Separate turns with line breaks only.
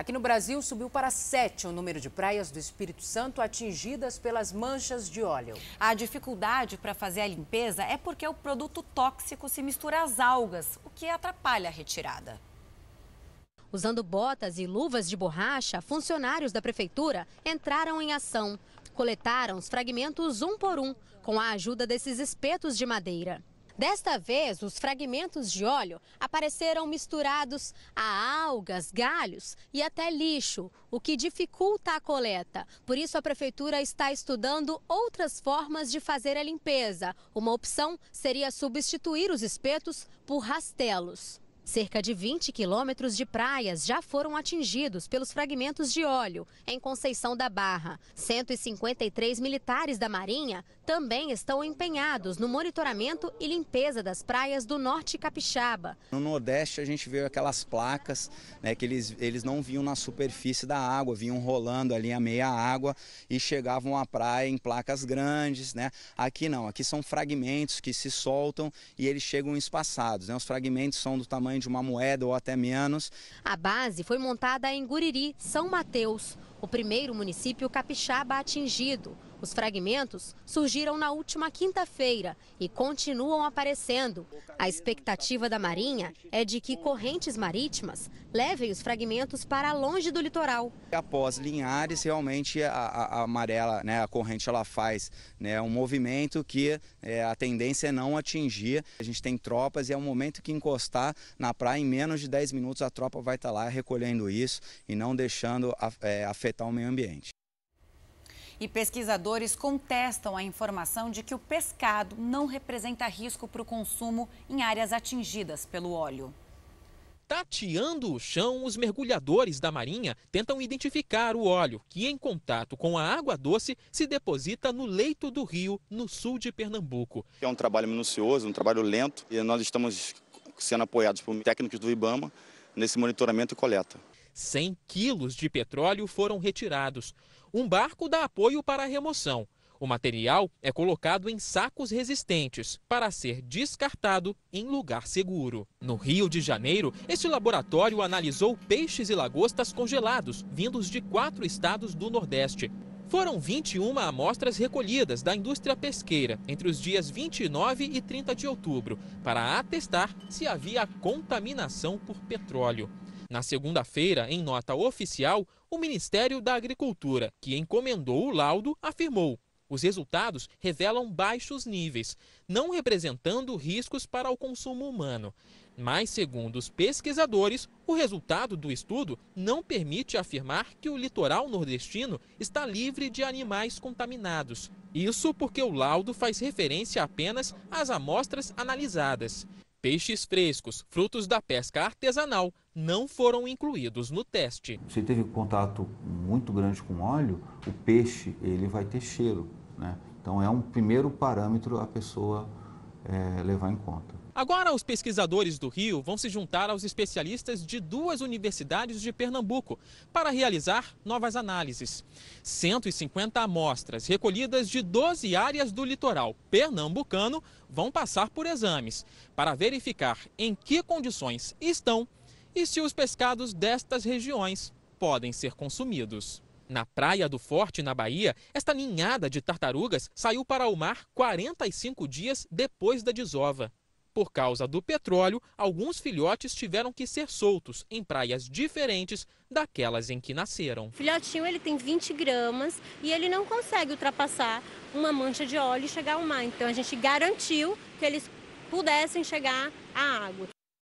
Aqui no Brasil, subiu para sete o número de praias do Espírito Santo atingidas pelas manchas de óleo. A dificuldade para fazer a limpeza é porque o produto tóxico se mistura às algas, o que atrapalha a retirada. Usando botas e luvas de borracha, funcionários da prefeitura entraram em ação. Coletaram os fragmentos um por um, com a ajuda desses espetos de madeira. Desta vez, os fragmentos de óleo apareceram misturados a algas, galhos e até lixo, o que dificulta a coleta. Por isso, a prefeitura está estudando outras formas de fazer a limpeza. Uma opção seria substituir os espetos por rastelos. Cerca de 20 quilômetros de praias já foram atingidos pelos fragmentos de óleo em Conceição da Barra. 153 militares da Marinha também estão empenhados no monitoramento e limpeza das praias do norte capixaba.
No Nordeste a gente vê aquelas placas né, que eles, eles não vinham na superfície da água, vinham rolando ali a meia água e chegavam à praia em placas grandes. Né? Aqui não, aqui são fragmentos que se soltam e eles chegam espaçados. Né? Os fragmentos são do tamanho tamanho de uma moeda ou até menos.
A base foi
montada em Guriri, São Mateus, o primeiro município capixaba atingido.
Os fragmentos surgiram na última quinta-feira e continuam aparecendo. A expectativa da Marinha é de que correntes marítimas levem os fragmentos para longe do litoral.
Após Linhares, realmente a, a, a amarela, né, a corrente, ela faz né, um movimento que é, a tendência é não atingir. A gente tem tropas e é um momento que encostar na praia, em menos de 10 minutos a tropa vai estar lá recolhendo isso e não deixando é, afetar o meio ambiente.
E pesquisadores contestam a informação de que o pescado não representa risco para o consumo em áreas atingidas pelo óleo.
Tateando o chão, os mergulhadores da Marinha tentam identificar o óleo que, em contato com a água doce, se deposita no leito do rio, no sul de Pernambuco.
É um trabalho minucioso, um trabalho lento, e nós estamos sendo apoiados por técnicos do IBAMA nesse monitoramento e coleta.
100 quilos de petróleo foram retirados. Um barco dá apoio para a remoção. O material é colocado em sacos resistentes para ser descartado em lugar seguro. No Rio de Janeiro, este laboratório analisou peixes e lagostas congelados vindos de quatro estados do Nordeste. Foram 21 amostras recolhidas da indústria pesqueira entre os dias 29 e 30 de outubro para atestar se havia contaminação por petróleo. Na segunda-feira, em nota oficial, o Ministério da Agricultura, que encomendou o laudo, afirmou: os resultados revelam baixos níveis, não representando riscos para o consumo humano. Mas, segundo os pesquisadores, o resultado do estudo não permite afirmar que o litoral nordestino está livre de animais contaminados. Isso porque o laudo faz referência apenas às amostras analisadas. Peixes frescos, frutos da pesca artesanal, não foram incluídos no teste.
Se teve contato muito grande com óleo, o peixe ele vai ter cheiro, né? Então é um primeiro parâmetro a pessoa é, levar em conta.
Agora, os pesquisadores do Rio vão se juntar aos especialistas de duas universidades de Pernambuco para realizar novas análises. 150 amostras recolhidas de 12 áreas do litoral pernambucano vão passar por exames para verificar em que condições estão e se os pescados destas regiões podem ser consumidos. Na Praia do Forte, na Bahia, esta ninhada de tartarugas saiu para o mar 45 dias depois da desova. Por causa do petróleo, alguns filhotes tiveram que ser soltos em praias diferentes daquelas em que nasceram. O
filhotinho ele tem 20 gramas e ele não consegue ultrapassar uma mancha de óleo e chegar ao mar. Então a gente garantiu que eles pudessem chegar à água.